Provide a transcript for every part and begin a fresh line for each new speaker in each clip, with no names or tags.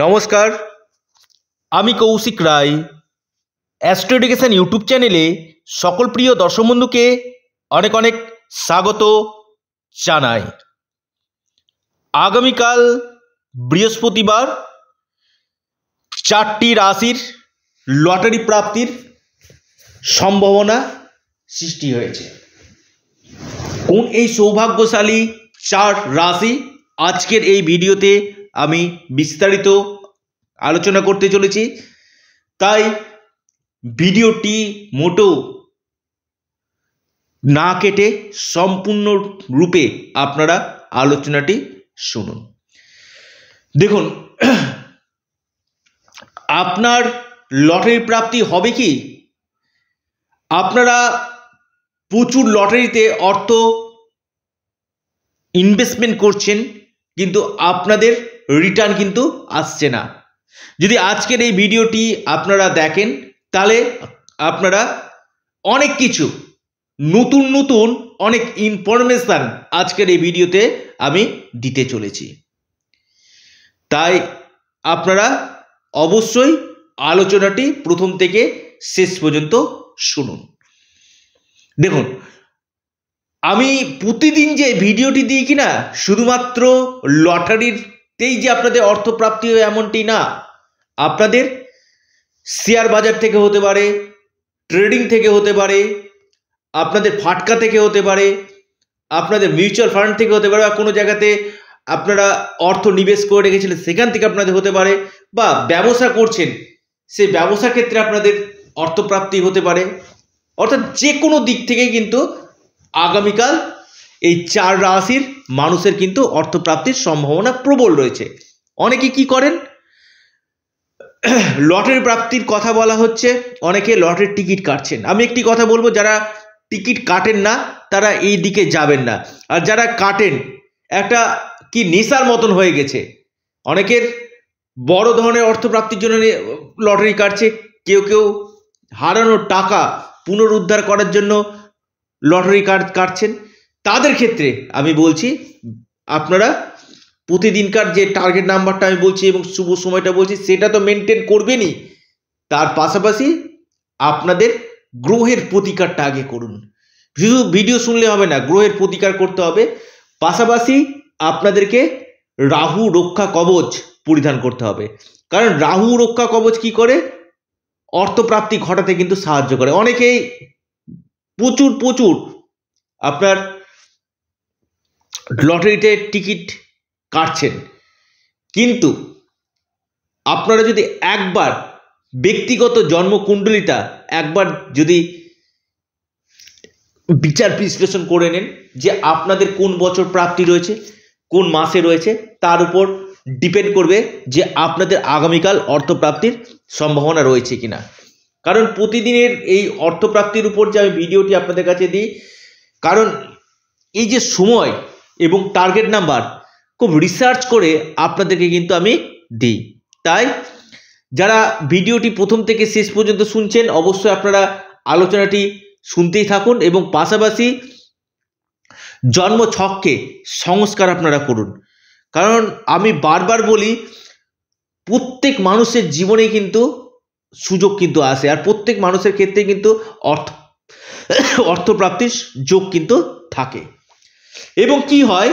নমস্কার আমি Kaushik Roy astro education YouTube চ্যানেলে সকল প্রিয় দর্শক বন্ধুকে অনেক অনেক স্বাগত জানাই আগামীকাল বৃহস্পতিবার চারটি রাশির লটারি প্রাপ্তির সম্ভাবনা সৃষ্টি হয়েছে কোন এই সৌভাগ্যশালী চার রাশি আজকের এই ভিডিওতে আমি বিস্তারিত আলোচনা করতে চলেছি তাই ভিডিওটি মোটো না কেটে সম্পূর্ণ রূপে আপনারা আলোচনাটি শুনুন দেখুন আপনার লটারি প্রাপ্তি হবে কি আপনারা প্রচুর লটারিতে অর্থ ইনভেস্টমেন্ট করছেন কিন্তু আপনাদের রিটার্ন কিন্তু আসছে না যদি আজকের এই ভিডিওটি আপনারা দেখেন তাহলে আপনারা অনেক কিছু নতুন নতুন অনেক ইনফরমেশান আজকের এই ভিডিওতে আমি দিতে চলেছি তাই আপনারা অবশ্যই আলোচনাটি প্রথম থেকে শেষ পর্যন্ত শুনুন দেখুন আমি প্রতিদিন যে ভিডিওটি দিই কিনা শুধুমাত্র লটারির তেই যে আপনাদের অর্থপ্রাপ্তি হয় এমনটি না আপনাদের শেয়ার বাজার থেকে হতে পারে ট্রেডিং থেকে হতে পারে আপনাদের ফাটকা থেকে হতে পারে আপনাদের মিউচুয়াল ফান্ড থেকে হতে পারে বা কোনো জায়গাতে আপনারা অর্থ নিবেশ করে রেখেছিলেন সেখান থেকে আপনাদের হতে পারে বা ব্যবসা করছেন সেই ব্যবসা ক্ষেত্রে আপনাদের অর্থপ্রাপ্তি হতে পারে অর্থাৎ যে কোনো দিক থেকে কিন্তু আগামীকাল এই চার রাশির মানুষের কিন্তু অর্থপ্রাপ্তির সম্ভাবনা প্রবল রয়েছে অনেকে কি করেন লটের প্রাপ্তির কথা বলা হচ্ছে অনেকে লটের টিকিট কাটছেন আমি একটি কথা বলবো যারা টিকিট কাটেন না তারা এই দিকে যাবেন না আর যারা কাটেন একটা কি নেশার মতন হয়ে গেছে অনেকের বড় ধরনের অর্থপ্রাপ্তির জন্য লটারি কাটছে কেউ কেউ হারানো টাকা পুনরুদ্ধার করার জন্য লটারি কাট কাটছেন তাদের ক্ষেত্রে আমি বলছি আপনারা প্রতিদিনকার যে টার্গেট নাম্বারটা আমি বলছি এবং শুভ সময়টা বলছি সেটা তো মেনটেন করবেনই তার পাশাপাশি আপনাদের গ্রহের প্রতিকারটা আগে করুন শুধু ভিডিও শুনলে হবে না গ্রহের প্রতিকার করতে হবে পাশাপাশি আপনাদেরকে রাহু রক্ষা কবচ পরিধান করতে হবে কারণ রাহু রক্ষা কবচ কি করে অর্থপ্রাপ্তি ঘটাতে কিন্তু সাহায্য করে অনেকেই প্রচুর প্রচুর আপনার লটারিতে টিকিট কাটছেন কিন্তু আপনারা যদি একবার ব্যক্তিগত জন্মকুণ্ডলিটা একবার যদি বিচার বিশ্লেষণ করে নেন যে আপনাদের কোন বছর প্রাপ্তি রয়েছে কোন মাসে রয়েছে তার উপর ডিপেন্ড করবে যে আপনাদের আগামীকাল অর্থপ্রাপ্তির সম্ভাবনা রয়েছে কিনা কারণ প্রতিদিনের এই অর্থপ্রাপ্তির উপর যে আমি ভিডিওটি আপনাদের কাছে দিই কারণ এই যে সময় এবং টার্গেট নাম্বার খুব রিসার্চ করে আপনাদেরকে কিন্তু আমি দিই তাই যারা ভিডিওটি প্রথম থেকে শেষ পর্যন্ত শুনছেন অবশ্যই আপনারা আলোচনাটি শুনতেই থাকুন এবং পাশাপাশি জন্ম ছককে সংস্কার আপনারা করুন কারণ আমি বারবার বলি প্রত্যেক মানুষের জীবনে কিন্তু সুযোগ কিন্তু আসে আর প্রত্যেক মানুষের ক্ষেত্রে কিন্তু অর্থ অর্থপ্রাপ্তির যোগ কিন্তু থাকে এবং কি হয়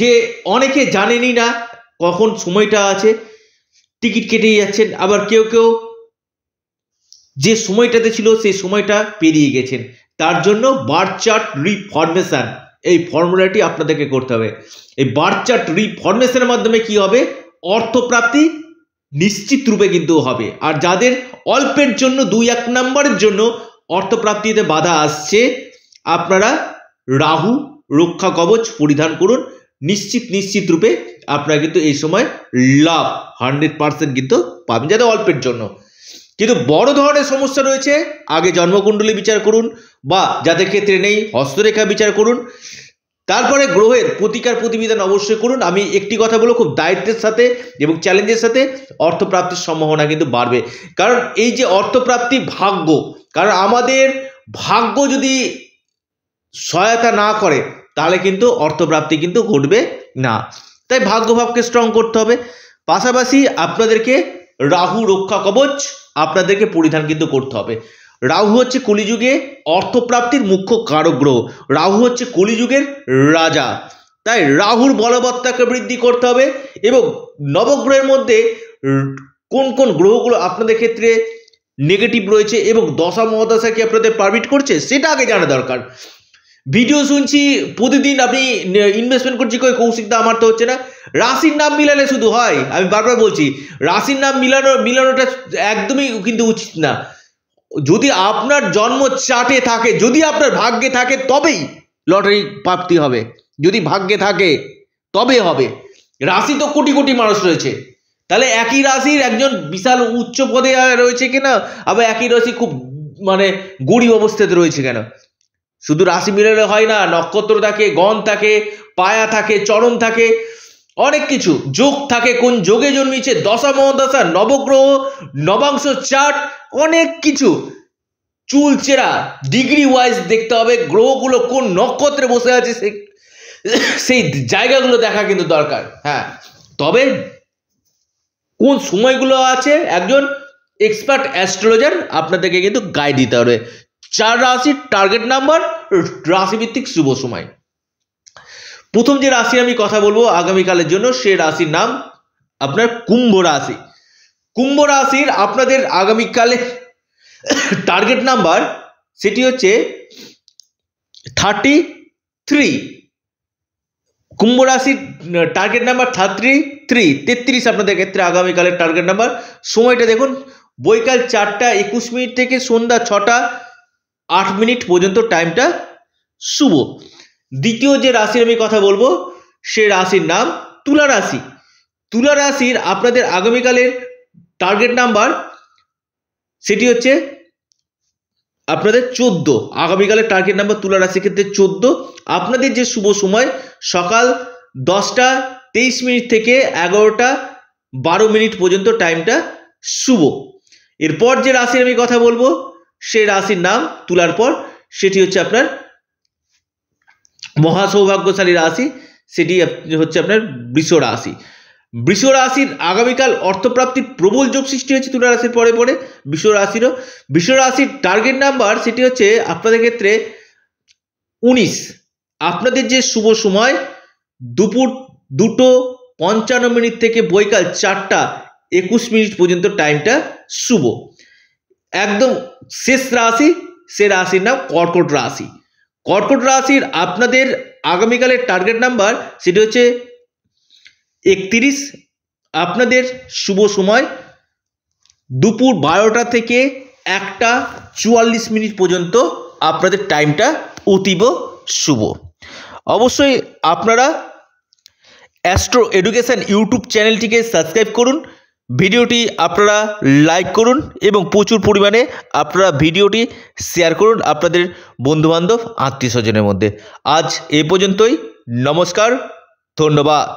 যে অনেকে জানেনই না কখন সময়টা আছে টিকিট কেটেই যাচ্ছেন আবার কেউ কেউ যে সময়টাতে ছিল সেই সময়টা পেরিয়ে গেছেন তার জন্য বার্থ চার্ট রিফরমেশান এই ফর্মুলাটি আপনাদেরকে করতে হবে এই বার্থ চার্ট রিফরমেশনের মাধ্যমে কি হবে অর্থপ্রাপ্তি নিশ্চিত রূপে কিন্তু হবে আর যাদের অল্পের জন্য দুই এক নম্বরের জন্য অর্থপ্রাপ্তিতে বাধা আসছে আপনারা রাহু রক্ষা কবচ পরিধান করুন নিশ্চিত নিশ্চিত রূপে আপনারা কিন্তু এই সময় লাভ হান্ড্রেড পার্সেন্ট কিন্তু পাবেন যাতে অল্পের জন্য কিন্তু বড় ধরনের সমস্যা রয়েছে আগে জন্মকুণ্ডলী বিচার করুন বা যাদের ক্ষেত্রে নেই হস্তরেখা বিচার করুন তারপরে গ্রহের প্রতিকার প্রতিবেদন অবশ্যই করুন আমি একটি কথা বলো খুব দায়িত্বের সাথে এবং চ্যালেঞ্জের সাথে অর্থপ্রাপ্তির সম্ভাবনা কিন্তু বাড়বে কারণ এই যে অর্থপ্রাপ্তি ভাগ্য কারণ আমাদের ভাগ্য যদি সহায়তা না করে তাহলে কিন্তু অর্থপ্রাপ্তি কিন্তু ঘটবে না তাই ভাগ্যভাবকে স্ট্রং করতে হবে পাশাপাশি আপনাদেরকে রাহু রক্ষা কবচ আপনাদেরকে পরিধান কিন্তু করতে হবে রাহু হচ্ছে কলিযুগে অর্থপ্রাপ্তির মুখ্য কারক গ্রহ রাহু হচ্ছে কলিযুগের রাজা তাই রাহুর বলবত্তাকে বৃদ্ধি করতে হবে এবং নবগ্রহের মধ্যে কোন কোন গ্রহগুলো আপনাদের ক্ষেত্রে নেগেটিভ রয়েছে এবং দশা মহাদশা কি আপনাদের পারমিট করছে সেটা আগে জানা দরকার ভিডিও শুনছি প্রতিদিন আপনি ইনভেস্টমেন্ট করছি কই কৌশিক দা আমার তো হচ্ছে না রাশির নাম মিলালে শুধু হয় আমি বারবার বলছি রাশির নাম মিলানো মিলানোটা একদমই কিন্তু উচিত না যদি আপনার জন্ম চাটে থাকে যদি আপনার ভাগ্যে থাকে তবেই লটারি প্রাপ্তি হবে যদি ভাগ্যে থাকে তবে হবে রাশি তো কোটি কোটি মানুষ রয়েছে তাহলে একই রাশির একজন বিশাল উচ্চ পদে রয়েছে কিনা আবার একই রাশি খুব মানে গরিব অবস্থাতে রয়েছে কেন শুধু রাশি মিলনে হয় না নক্ষত্র থাকে গণ থাকে পায়া থাকে চরণ থাকে অনেক কিছু যোগ থাকে কোন যোগে জন্মিছে দশা মহাদশা নবগ্রহ নবাংশ চার্ট অনেক কিছু চুল চেরা ডিগ্রি ওয়াইজ দেখতে হবে গ্রহগুলো কোন নক্ষত্রে বসে আছে সেই সেই জায়গাগুলো দেখা কিন্তু দরকার হ্যাঁ তবে কোন সময়গুলো আছে একজন এক্সপার্ট অ্যাস্ট্রোলজার আপনাদেরকে কিন্তু গাইড দিতে হবে চার রাশির টার্গেট নাম্বার রাশিভিত্তিক শুভ সময় প্রথম যে রাশি আমি কথা বলবো আগামীকালের জন্য সে রাশির নাম আপনার কুম্ভ রাশি কুম্ভ রাশির আপনাদের আগামীকালে টার্গেট নাম্বার সেটি হচ্ছে থার্টি থ্রি কুম্ভ রাশির টার্গেট নাম্বার থার্টি থ্রি তেত্রিশ আপনাদের ক্ষেত্রে আগামীকালের টার্গেট নাম্বার সময়টা দেখুন বৈকাল চারটা একুশ মিনিট থেকে সন্ধ্যা ছটা আট মিনিট পর্যন্ত টাইমটা শুভ দ্বিতীয় যে রাশির আমি কথা বলবো সে রাশির নাম তুলা রাশি তুলা রাশির আপনাদের আগামীকালের টার্গেট নাম্বার সেটি হচ্ছে আপনাদের চোদ্দ আগামীকালের টার্গেট নাম্বার তুলা রাশির ক্ষেত্রে চোদ্দ আপনাদের যে শুভ সময় সকাল দশটা তেইশ মিনিট থেকে এগারোটা বারো মিনিট পর্যন্ত টাইমটা শুভ এরপর যে রাশির আমি কথা বলবো সে রাশির নাম তোলার পর সেটি হচ্ছে আপনার মহাসৌভাগ্যশালী রাশি সেটি হচ্ছে আপনার বৃষ রাশি বৃষ রাশির আগামীকাল অর্থপ্রাপ্তির প্রবল যোগ সৃষ্টি হয়েছে তুলা রাশির পরে পরে বৃষ রাশিরও বৃষ রাশির টার্গেট নাম্বার সেটি হচ্ছে আপনাদের ক্ষেত্রে উনিশ আপনাদের যে শুভ সময় দুপুর দুটো পঞ্চান্ন মিনিট থেকে বৈকাল চারটা একুশ মিনিট পর্যন্ত টাইমটা শুভ একদম শেষ রাশি সে রাশির নাম কর্কট রাশি কর্কট রাশির আপনাদের আগামীকালের টার্গেট নাম্বার সেটি হচ্ছে একত্রিশ আপনাদের শুভ সময় দুপুর বারোটা থেকে একটা চুয়াল্লিশ মিনিট পর্যন্ত আপনাদের টাইমটা অতীব শুভ অবশ্যই আপনারা অ্যাস্ট্রো এডুকেশান ইউটিউব চ্যানেলটিকে সাবস্ক্রাইব করুন ভিডিওটি আপনারা লাইক করুন এবং প্রচুর পরিমাণে আপনারা ভিডিওটি শেয়ার করুন আপনাদের বন্ধুবান্ধব আত্মীয় স্বজনের মধ্যে আজ এ পর্যন্তই নমস্কার ধন্যবাদ